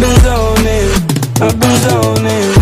been zoning, I've been zoning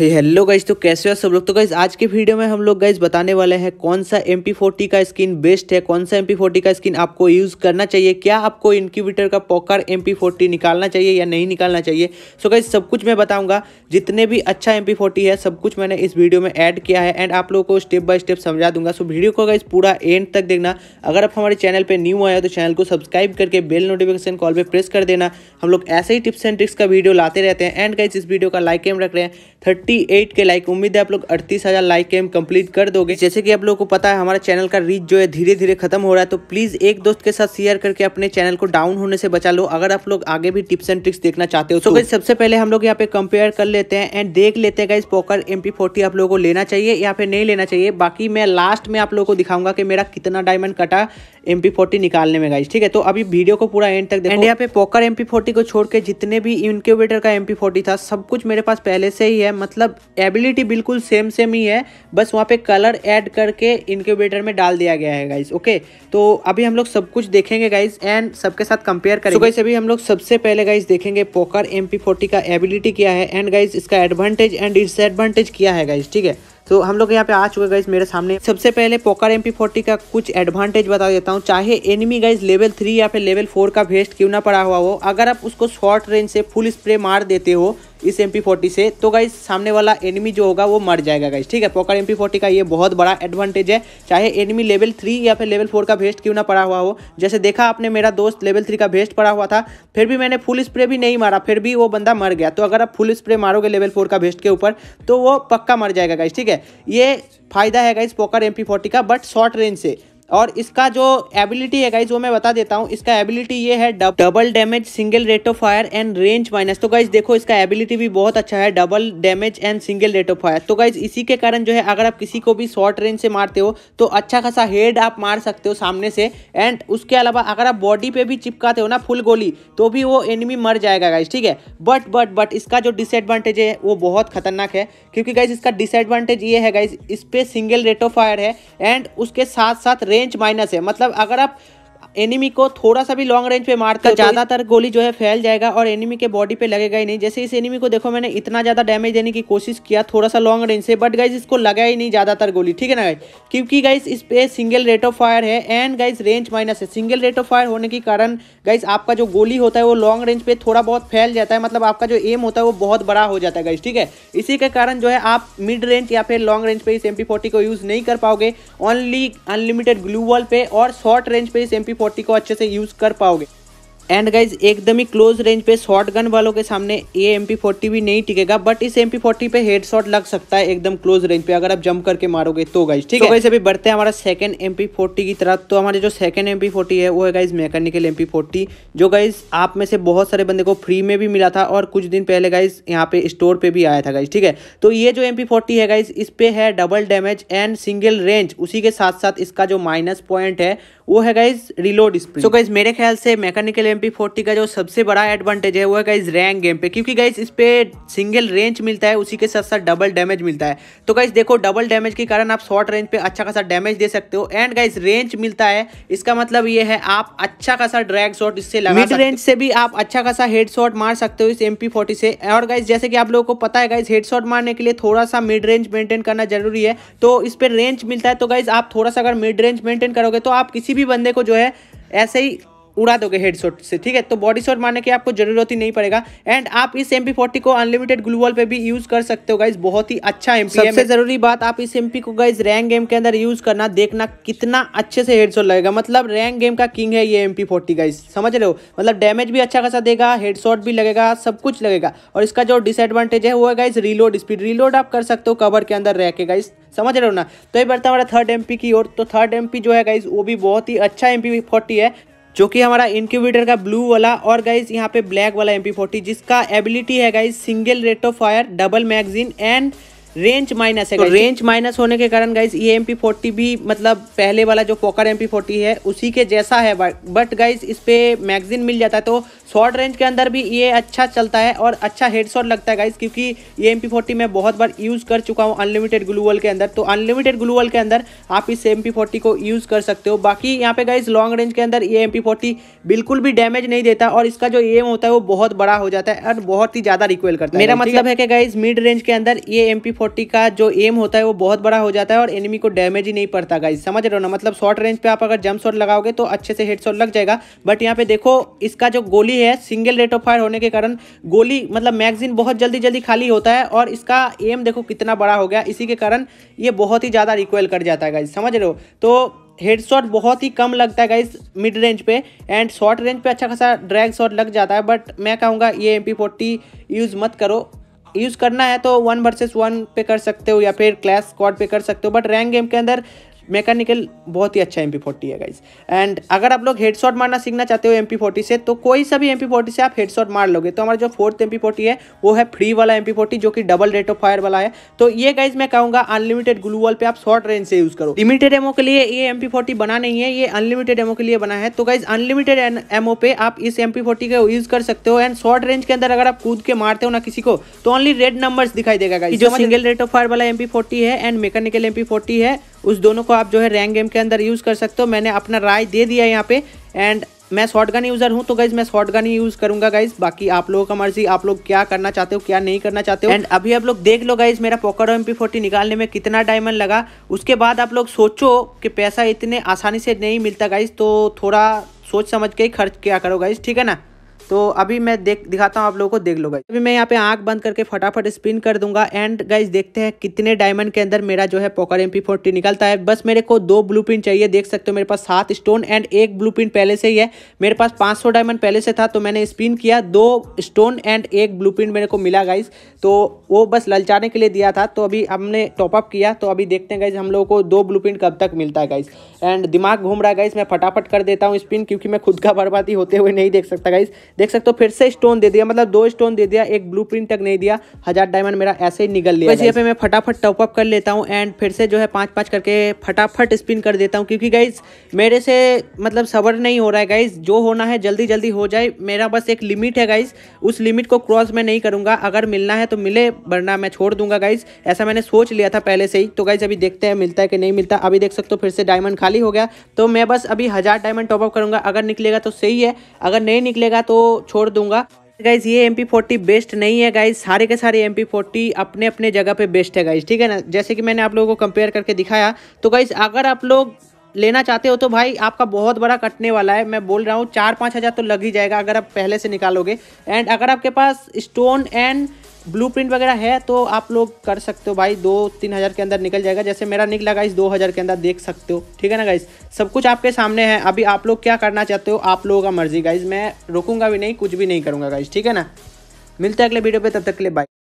hello guys तो कैसे हो सब लोग तो गाइज आज के वीडियो में हम लोग गाइज बताने वाले हैं कौन सा एम का स्किन बेस्ट है कौन सा एम का स्किन आपको यूज़ करना चाहिए क्या आपको इनक्यूबेटर का पॉकर एम निकालना चाहिए या नहीं निकालना चाहिए सो so गाइज सब कुछ मैं बताऊंगा जितने भी अच्छा एम है सब कुछ मैंने इस वीडियो में ऐड किया है एंड आप लोगों को स्टेप बाय स्टेप समझा दूंगा सो so वीडियो को गाइज पूरा एंड तक देखना अगर आप हमारे चैनल पर न्यू आए तो चैनल को सब्सक्राइब करके बेल नोटिफिकेशन कॉल पर प्रेस कर देना हम लोग ऐसे ही टिप्स एंड ट्रिक्स का वीडियो लाते रहते हैं एंड गाइज इस वीडियो का लाइक एम रख रहे हैं 38 के लाइक उम्मीद है आप लोग अड़तीस हज़ार लाइक एम कंप्लीट कर दोगे जैसे कि आप लोगों को पता है हमारा चैनल का रीच जो है धीरे धीरे खत्म हो रहा है तो प्लीज़ एक दोस्त के साथ शेयर करके अपने चैनल को डाउन होने से बचा लो अगर आप लोग आगे भी टिप्स एंड ट्रिक्स देखना चाहते हो तो so सबसे पहले हम लोग यहाँ पे कंपेयर कर लेते हैं एंड देख लेते हैं गाइज पॉकर एम आप लोगों को लेना चाहिए या फिर नहीं लेना चाहिए बाकी मैं लास्ट में आप लोगों को दिखाऊंगा कि मेरा कितना डायमंड कटा एम निकालने में गाइज ठीक है तो अभी वीडियो को पूरा एंड तक एंड यहाँ पे पॉकर एम को छोड़ के जितने भी इनक्यूबेटर का एम था सब कुछ मेरे पास पहले से ही है है मतलब एबिलिटी बिल्कुल सेम सेम ही है बस वहाँ पे कलर ऐड करके इनक्यूबेटर में डाल दिया गया है गाइज ओके तो अभी हम लोग सब कुछ देखेंगे गाइज एंड सबके साथ कंपेयर करेंगे so गाइज अभी हम लोग सबसे पहले गाइज देखेंगे पोकर एम का एबिलिटी क्या है एंड गाइज इसका एडवांटेज एंड डिसएडवांटेज क्या है गाइज ठीक है तो हम लोग यहाँ पे आ चुके गाइज मेरे सामने सबसे पहले पोकर एम फोर्टी का कुछ एडवांटेज बता देता हूँ चाहे एनिमी गाइज लेवल थ्री या फिर लेवल फोर का भेस्ट क्यों ना पड़ा हुआ हो अगर आप उसको शॉर्ट रेंज से फुल स्प्रे मार देते हो इस एम पी से तो गाइज सामने वाला एनिमी जो होगा वो मर जाएगा गाइज ठीक है पॉकर एम पी का ये बहुत बड़ा एडवांटेज है चाहे एनिमी लेवल थ्री या फिर लेवल फोर का भेस्ट क्यों ना पड़ा हुआ हो जैसे देखा आपने मेरा दोस्त लेवल थ्री का भेस्ट पड़ा हुआ था फिर भी मैंने फुल स्प्रे भी नहीं मारा फिर भी वो बंदा मर गया तो अगर आप फुल स्प्रे मारोगे लेवल फोर का भेस्ट के ऊपर तो वो पक्का मर जाएगा गाइज ठीक है ये फायदा है गाइज पॉकर एम का बट शॉर्ट रेंज से और इसका जो एबिलिटी है गाइज वो मैं बता देता हूँ इसका एबिलिटी ये है double damage single rate of fire and range minus तो गाइज देखो इसका एबिलिटी भी बहुत अच्छा है double damage and single rate of fire तो गाइज इसी के कारण जो है अगर आप किसी को भी शॉर्ट रेंज से मारते हो तो अच्छा खासा हेड आप मार सकते हो सामने से एंड उसके अलावा अगर आप बॉडी पे भी चिपकाते हो ना फुल गोली तो भी वो एनिमी मर जाएगा गाइज ठीक है बट बट बट इसका जो डिसएडवांटेज है वो बहुत खतरनाक है क्योंकि गाइज इसका डिसएडवांटेज ये है गाइज इस पर सिंगल रेट ऑफ फायर है एंड उसके साथ साथ रेंज माइनस है मतलब अगर आप एनिमी को थोड़ा सा भी लॉन्ग रेंज पे मारते तो तो ज्यादातर गोली जो है फैल जाएगा और एनिमी के बॉडी पे लगेगा ही नहीं जैसे इस एनिमी को देखो मैंने इतना ज्यादा डैमेज देने की कोशिश किया थोड़ा सा लॉन्ग रेंज से बट गाइज इसको लगा ही नहीं ज्यादातर गोली ठीक है ना गाइज क्योंकि गाइज इस पे सिंगल रेट ऑफ फायर है एंड गाइज रेंज माइनस है सिंगल रेट ऑफ फायर होने के कारण गाइज आपका जो गोली होता है वो लॉन्ग रेंज पे थोड़ा बहुत फैल जाता है मतलब आपका जो एम होता है वो बहुत बड़ा हो जाता है गाइज ठीक है इसी के कारण जो है आप मिड रेंज या फिर लॉन्ग रेंज पे इस एम को यूज नहीं कर पाओगे ओनली अनलिमिटेड ग्लूवल पे और शॉर्ट रेंज पे इस एम पी फोर्टी को अच्छे से यूज़ कर पाओगे एंड गाइज एकदम ही क्लोज रेंज पे शॉर्ट गन वालों के सामने ये एम पी फोर्टी भी नहीं टिकेगा बट इस एम पी फोर्टी पे हेड शॉट लग सकता है एकदम क्लोज रेंज पे अगर आप जंप करके मारोगे तो गाइज ठीक तो है वैसे अभी बढ़ते हैं हमारा सेकंड एम पी फोर्टी की तरफ तो हमारे जो सेकंड एम पी फोर्टी है वो है guys mechanical M P forty जो गाइज आप में से बहुत सारे बंदे को फ्री में भी मिला था और कुछ दिन पहले गाइज यहाँ पे स्टोर पे भी आया था गाइज ठीक है तो ये जो एम पी फोर्टी है गाइज इस पे है double damage and single range उसी के साथ साथ इसका जो माइनस पॉइंट है वो है गाइज रिलोड स्प्रिंग तो गाइज मेरे ख्याल से मैकेनिकल एम पी का जो सबसे बड़ा एडवांटेज है वो है गाइज रैंक गेम पे क्योंकि गाइज इस पे सिंगल रेंज मिलता है उसी के साथ साथ डबल डैमेज मिलता है तो गाइज देखो डबल डैमेज के कारण आप शॉर्ट रेंज पे अच्छा खासा डैमेज दे सकते हो एंड गाइज रेंज मिलता है इसका मतलब ये है आप अच्छा खासा ड्रैग शॉट इससे लगा मिड रेंज से भी आप अच्छा खासा हेड शॉट मार सकते हो इस एम पी से और गाइज जैसे कि आप लोगों को पता है गाइज हेड शॉट मारने के लिए थोड़ा सा मिड रेंज मेंटेन करना जरूरी है तो इस पर रेंज मिलता है तो गाइज आप थोड़ा सा अगर मिड रेंज मेंटेन करोगे तो आप किसी भी बंदे को जो है ऐसे ही उड़ा दोगे हेड शॉट से ठीक है तो बॉडी शॉट मारने की आपको जरूरत ही नहीं पड़ेगा एंड आप इस एम को अनलिमिटेड ग्लूवल पे भी यूज कर सकते हो गाइज बहुत ही अच्छा एम सबसे जरूरी बात आप इस एम को गाइज रैंक गेम के अंदर यूज करना देखना कितना अच्छे से हेड शॉट लगेगा मतलब रैंक गेम का किंग है ये एम पी गाइज समझ रहे हो मतलब डैमेज भी अच्छा खासा देगा हेड भी लगेगा सब कुछ लगेगा और इसका जो डिसएडवांटेज है वो है गाइज रिलोड स्पीड रिलोड आप कर सकते हो कवर के अंदर रह के गाइज समझ रहे हो ना तो ये बढ़ता हमारा थर्ड एमपी की ओर तो थर्ड एमपी जो है गाइज वो भी बहुत ही अच्छा एमपी फोर्टी है जो कि हमारा इंक्यूबेटर का ब्लू वाला और गाइज यहाँ पे ब्लैक वाला एम जिसका एबिलिटी है guys single rate of fire double magazine and range minus है तो रेंज माइनस होने के कारण गाइज ये एम भी मतलब पहले वाला जो पोकर एम है उसी के जैसा है बट गाइज इस पर मैगजीन मिल जाता है तो शॉर्ट रेंज के अंदर भी ये अच्छा चलता है और अच्छा हेडशॉट लगता है गाइस क्योंकि ये एम पी मैं बहुत बार यूज़ कर चुका हूँ अनलिमिटेड ग्लूवल के अंदर तो अनलिमिटेड ग्लूवल के अंदर आप इस एम पी को यूज़ कर सकते हो बाकी यहाँ पे गाइस लॉन्ग रेंज के अंदर ये एम पी बिल्कुल भी डैमेज नहीं देता और इसका जो एम होता है वो बहुत बड़ा हो जाता है और बहुत ही ज़्यादा रिक्वेल करता है मेरा मतलब है कि गाइज मिड रेंज के अंदर ये एम का जो एम होता है वो बहुत बड़ा हो जाता है और एनिमी को डैमेज ही नहीं पड़ता गाइज समझ रहे हो ना मतलब शॉर्ट रेंज पर आप अगर जंप शॉट लगाओगे तो अच्छे से हेड शॉट लग जाएगा बट यहाँ पे देखो इसका जो गोली ही है सिंगल रेट ऑफ फायर होने के कारण गोली मतलब मैगजीन बहुत जल्दी जल्दी खाली होता है और इसका एम देखो कितना बड़ा हो गया इसी के कारण ये बहुत ही ज़्यादा रिक्वेल कर जाता है गाइज समझ रहे हो तो हेडशॉट बहुत ही कम लगता है गाइज मिड रेंज पे एंड शॉर्ट रेंज पे अच्छा खासा ड्रैग शॉट लग जाता है बट मैं कहूँगा ये एम पी यूज़ मत करो यूज़ करना है तो वन वर्सेस वन पे कर सकते हो या फिर क्लैश स्क्वाड पे कर सकते हो बट रैंक गेम के अंदर मैकेनिकल बहुत ही अच्छा एम पी फोर्टी है गाइज एंड अगर आप लोग हेड शॉट मारना सीखना चाहते हो एम पी फोर्टी से तो कोई सा भी एम पी फोर्टी से आप हेड शॉट मार लोगे तो हमारा जो फोर्थ एम पी फोर्टी है वो है फ्री वाला एम पी फोर्टी जो कि डबल रेट ऑफ फायर वाला है तो ये गाइज मैं कहूँगा अनलिमिटेड ग्लू वॉल पे आप शॉर्ट रेंज से यूज़ करो लिमिटेड एमओ के लिए ये एम पी फोर्टी बना नहीं है ये अनलिमिटेड एमओ के लिए बना है तो गाइज अनलिमिटेड एमओ पे आप इस एम पी फोर्टी का यूज़ कर सकते हो एंड शॉर्ट रेंज के अंदर अगर आप कूद के मारते हो ना किसी को तो ओनली रेड नंबर्स दिखाई देगा गाइज जो सिंगल रेट ऑफ फायर वाला एम पी फोर्टी है and mechanical M P forty है उस दोनों को आप जो है रैंक गेम के अंदर यूज़ कर सकते हो मैंने अपना राय दे दिया यहाँ पे एंड मैं शॉर्ट गन यूज़र हूँ तो गाइज मैं शॉर्ट गन ही यूज़ करूँगा गाइज बाकी आप लोगों का मर्जी आप लोग क्या करना चाहते हो क्या नहीं करना चाहते हो एंड अभी आप लोग देख लो गाइज मेरा पॉकेट एम पी निकालने में कितना डायमंड लगा उसके बाद आप लोग सोचो कि पैसा इतने आसानी से नहीं मिलता गाइज तो थोड़ा सोच समझ के ही खर्च क्या करो गाइज ठीक है ना तो अभी मैं देख दिखाता हूँ आप लोगों को देख लो गाइज अभी मैं यहाँ पे आंख बंद करके फटाफट स्पिन कर दूंगा एंड गाइज देखते हैं कितने डायमंड के अंदर मेरा जो है पॉकर एम पी निकलता है बस मेरे को दो ब्लू चाहिए देख सकते हो मेरे पास सात स्टोन एंड एक ब्लू पहले से ही है मेरे पास पाँच डायमंड पहले से था तो मैंने स्पिन किया दो स्टोन एंड एक ब्लू मेरे को मिला गाइज तो वो बस ललचाने के लिए दिया था तो अभी हमने टॉपअप किया तो अभी देखते हैं गाइज हम लोगों को दो ब्लू कब तक मिलता है गाइज एंड दिमाग घूम रहा है गाइज मैं फटाफट कर देता हूँ स्पिन क्योंकि मैं खुद का बर्बादी होते हुए नहीं देख सकता गाइज देख सकते हो फिर से स्टोन दे दिया मतलब दो स्टोन दे दिया एक ब्लू तक नहीं दिया हजार डायमंड मेरा ऐसे ही निकल लिया यहाँ पे मैं फटाफट टॉपअप कर लेता हूँ एंड फिर से जो है पाँच पाँच करके फटाफट स्पिन कर देता हूँ क्योंकि गाइज मेरे से मतलब सबर नहीं हो रहा है गाइज जो होना है जल्दी जल्दी हो जाए मेरा बस एक लिमिट है गाइज उस लिमिट को क्रॉस मैं नहीं करूँगा अगर मिलना है तो मिले वरना मैं छोड़ दूंगा गाइज ऐसा मैंने सोच लिया था पहले से ही तो गाइज अभी देखते हैं मिलता है कि नहीं मिलता अभी देख सकते हो फिर से डायमंड खाली हो गया तो मैं बस अभी हज़ार डायमंड टॉपअप करूँगा अगर निकलेगा तो सही है अगर नहीं निकलेगा तो छोड़ दूंगा गाइज ये एम पी फोर्टी बेस्ट नहीं है गाइज सारे के सारे एम पी फोर्टी अपने अपने जगह पे बेस्ट है गाइज ठीक है ना जैसे कि मैंने आप लोगों को कंपेयर करके दिखाया तो गाइज अगर आप लोग लेना चाहते हो तो भाई आपका बहुत बड़ा कटने वाला है मैं बोल रहा हूँ चार पाँच हज़ार तो लग ही जाएगा अगर आप पहले से निकालोगे एंड अगर आपके पास स्टोन एंड ब्लू प्रिंट वगैरह है तो आप लोग कर सकते हो भाई दो तीन हज़ार के अंदर निकल जाएगा जैसे मेरा निकला गाइस दो हज़ार के अंदर देख सकते हो ठीक है ना गाइस सब कुछ आपके सामने है अभी आप लोग क्या करना चाहते हो आप लोगों का मर्जी गाइज मैं रोकूंगा भी नहीं कुछ भी नहीं करूँगा गाइज ठीक है ना मिलते हैं अगले वीडियो पर तब तक के लिए बाई